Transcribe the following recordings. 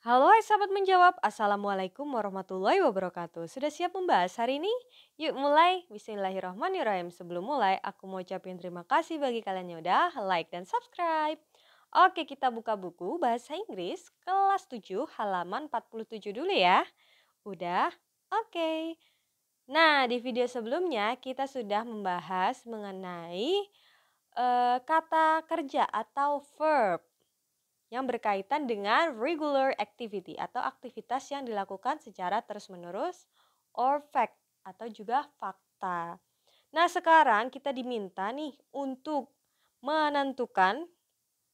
Halo sahabat menjawab, Assalamualaikum warahmatullahi wabarakatuh Sudah siap membahas hari ini? Yuk mulai, Bismillahirrahmanirrahim. Sebelum mulai, aku mau ucapin terima kasih bagi kalian yang udah like dan subscribe Oke kita buka buku Bahasa Inggris kelas 7 halaman 47 dulu ya Udah? Oke Nah di video sebelumnya kita sudah membahas mengenai uh, kata kerja atau verb yang berkaitan dengan regular activity atau aktivitas yang dilakukan secara terus-menerus or fact atau juga fakta. Nah, sekarang kita diminta nih untuk menentukan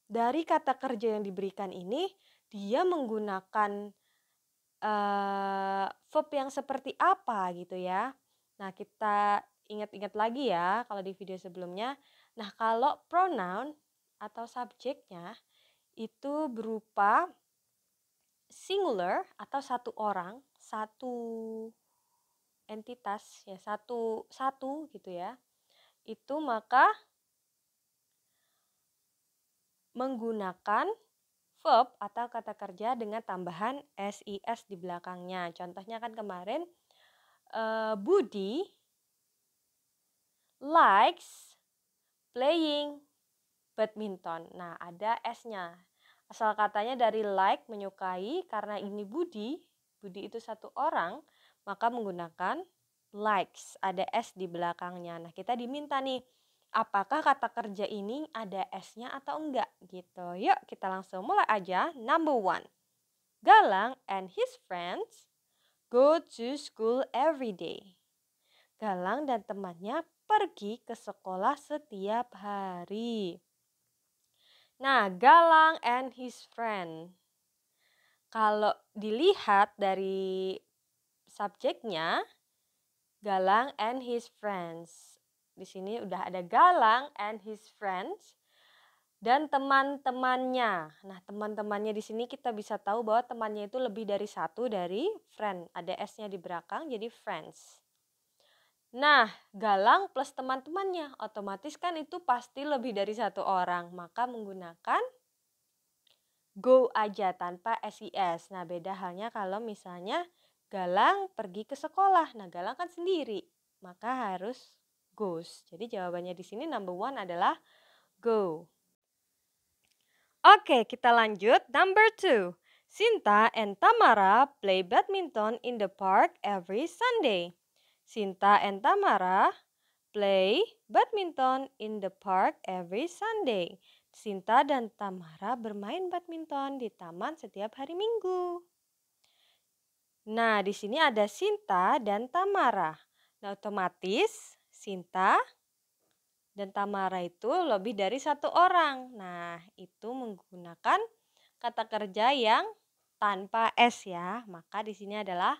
dari kata kerja yang diberikan ini dia menggunakan uh, verb yang seperti apa gitu ya. Nah, kita ingat-ingat lagi ya kalau di video sebelumnya. Nah, kalau pronoun atau subjeknya itu berupa singular atau satu orang, satu entitas ya, satu satu gitu ya. Itu maka menggunakan verb atau kata kerja dengan tambahan SIS di belakangnya. Contohnya kan kemarin uh, Budi likes playing badminton. Nah, ada S-nya. Asal katanya dari like menyukai karena ini Budi, Budi itu satu orang, maka menggunakan likes, ada S di belakangnya. Nah, kita diminta nih apakah kata kerja ini ada S-nya atau enggak gitu. Yuk, kita langsung mulai aja. Number one. Galang and his friends go to school every day. Galang dan temannya pergi ke sekolah setiap hari. Nah, Galang and his friend. Kalau dilihat dari subjeknya, Galang and his friends. Di sini udah ada Galang and his friends dan teman-temannya. Nah, teman-temannya di sini kita bisa tahu bahwa temannya itu lebih dari satu dari friend. Ada S-nya di belakang jadi friends. Nah, Galang plus teman-temannya, otomatis kan itu pasti lebih dari satu orang, maka menggunakan go aja tanpa SIS. Nah, beda halnya kalau misalnya Galang pergi ke sekolah. Nah, Galang kan sendiri, maka harus goes. Jadi jawabannya di sini number one adalah go. Oke, kita lanjut number two. Sinta and Tamara play badminton in the park every Sunday. Sinta and Tamara play badminton in the park every Sunday. Sinta dan Tamara bermain badminton di taman setiap hari Minggu. Nah, di sini ada Sinta dan Tamara. Nah, otomatis Sinta dan Tamara itu lebih dari satu orang. Nah, itu menggunakan kata kerja yang tanpa S ya. Maka di sini adalah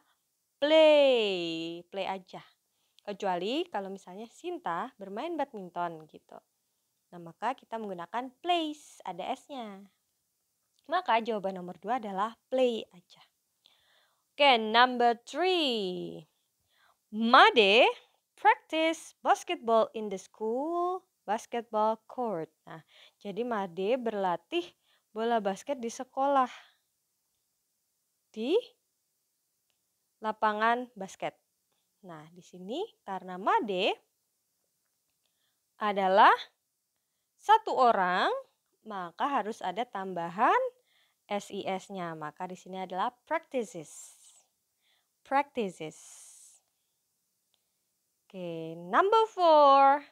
play, play aja. Kecuali kalau misalnya Sinta bermain badminton gitu. Nah, maka kita menggunakan plays, ada S-nya. Maka jawaban nomor dua adalah play aja. Oke, number three. Made practice basketball in the school basketball court. Nah, jadi Made berlatih bola basket di sekolah. Di lapangan basket. Nah, di sini karena Made adalah satu orang, maka harus ada tambahan SIS-nya. Maka di sini adalah practices. Practices. Oke, number four.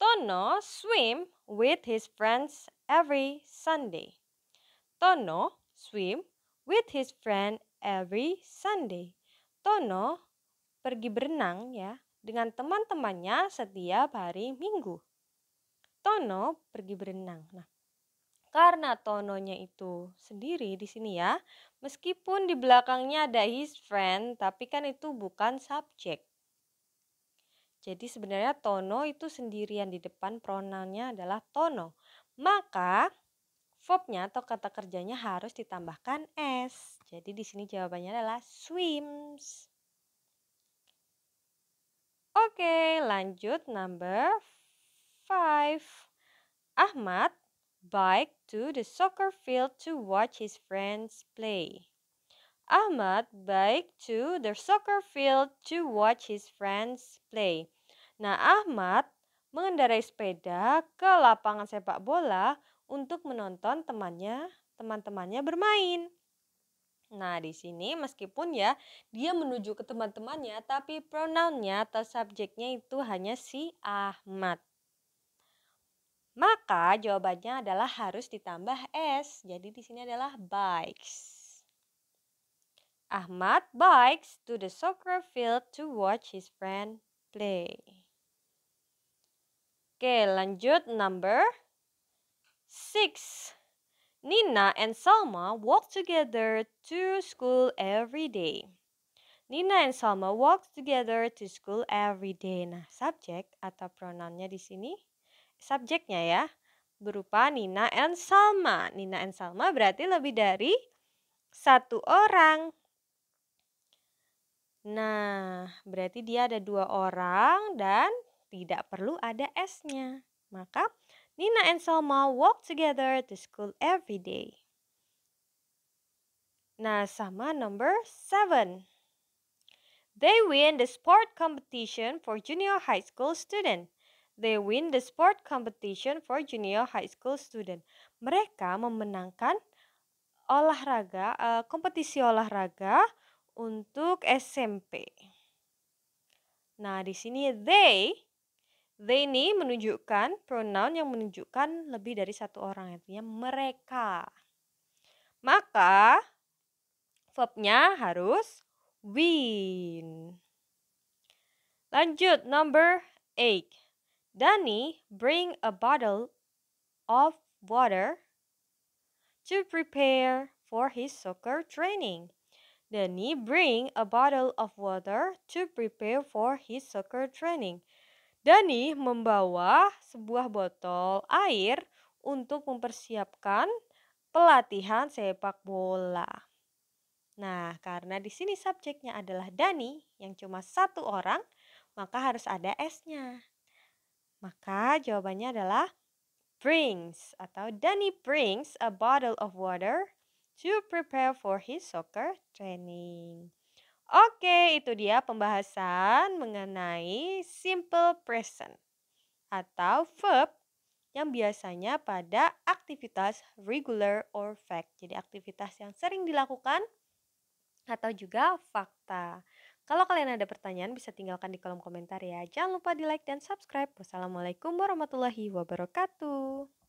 Tono swim with his friends every Sunday. Tono swim with his friend every Sunday. Tono pergi berenang ya dengan teman-temannya setiap hari Minggu. Tono pergi berenang. Nah, karena Tononya itu sendiri di sini ya. Meskipun di belakangnya ada his friend, tapi kan itu bukan subjek. Jadi sebenarnya Tono itu sendirian di depan pronounnya adalah Tono. Maka verbnya atau kata kerjanya harus ditambahkan s. Jadi di sini jawabannya adalah swims. Oke, lanjut number five. Ahmad bike to the soccer field to watch his friends play. Ahmad bike to the soccer field to watch his friends play. Nah, Ahmad mengendarai sepeda ke lapangan sepak bola untuk menonton temannya, teman-temannya bermain. Nah, di sini meskipun ya dia menuju ke teman-temannya, tapi pronounnya atau subjeknya itu hanya si Ahmad. Maka jawabannya adalah harus ditambah S. Jadi di sini adalah bikes. Ahmad bikes to the soccer field to watch his friend play. Oke, lanjut number 6. Nina and Salma walk together to school every day. Nina and Salma walk together to school every day. Nah, subjek atau pronounnya di sini subjeknya ya berupa Nina and Salma. Nina and Salma berarti lebih dari satu orang. Nah, berarti dia ada dua orang dan tidak perlu ada S-nya. Maka Nina and Selma walk together to school every day. Nah, sama number 7. They win the sport competition for junior high school student. They win the sport competition for junior high school student. Mereka memenangkan olahraga uh, kompetisi olahraga untuk SMP. Nah, di sini they They ini menunjukkan pronoun yang menunjukkan lebih dari satu orang, artinya mereka. Maka verbnya harus win. Lanjut, number eight. Danny bring a bottle of water to prepare for his soccer training. Danny bring a bottle of water to prepare for his soccer training. Dani membawa sebuah botol air untuk mempersiapkan pelatihan sepak bola. Nah, karena di sini subjeknya adalah Dani yang cuma satu orang, maka harus ada S-nya. Maka jawabannya adalah brings atau Dani brings a bottle of water to prepare for his soccer training. Oke, itu dia pembahasan mengenai simple present atau verb yang biasanya pada aktivitas regular or fact. Jadi aktivitas yang sering dilakukan atau juga fakta. Kalau kalian ada pertanyaan bisa tinggalkan di kolom komentar ya. Jangan lupa di like dan subscribe. Wassalamualaikum warahmatullahi wabarakatuh.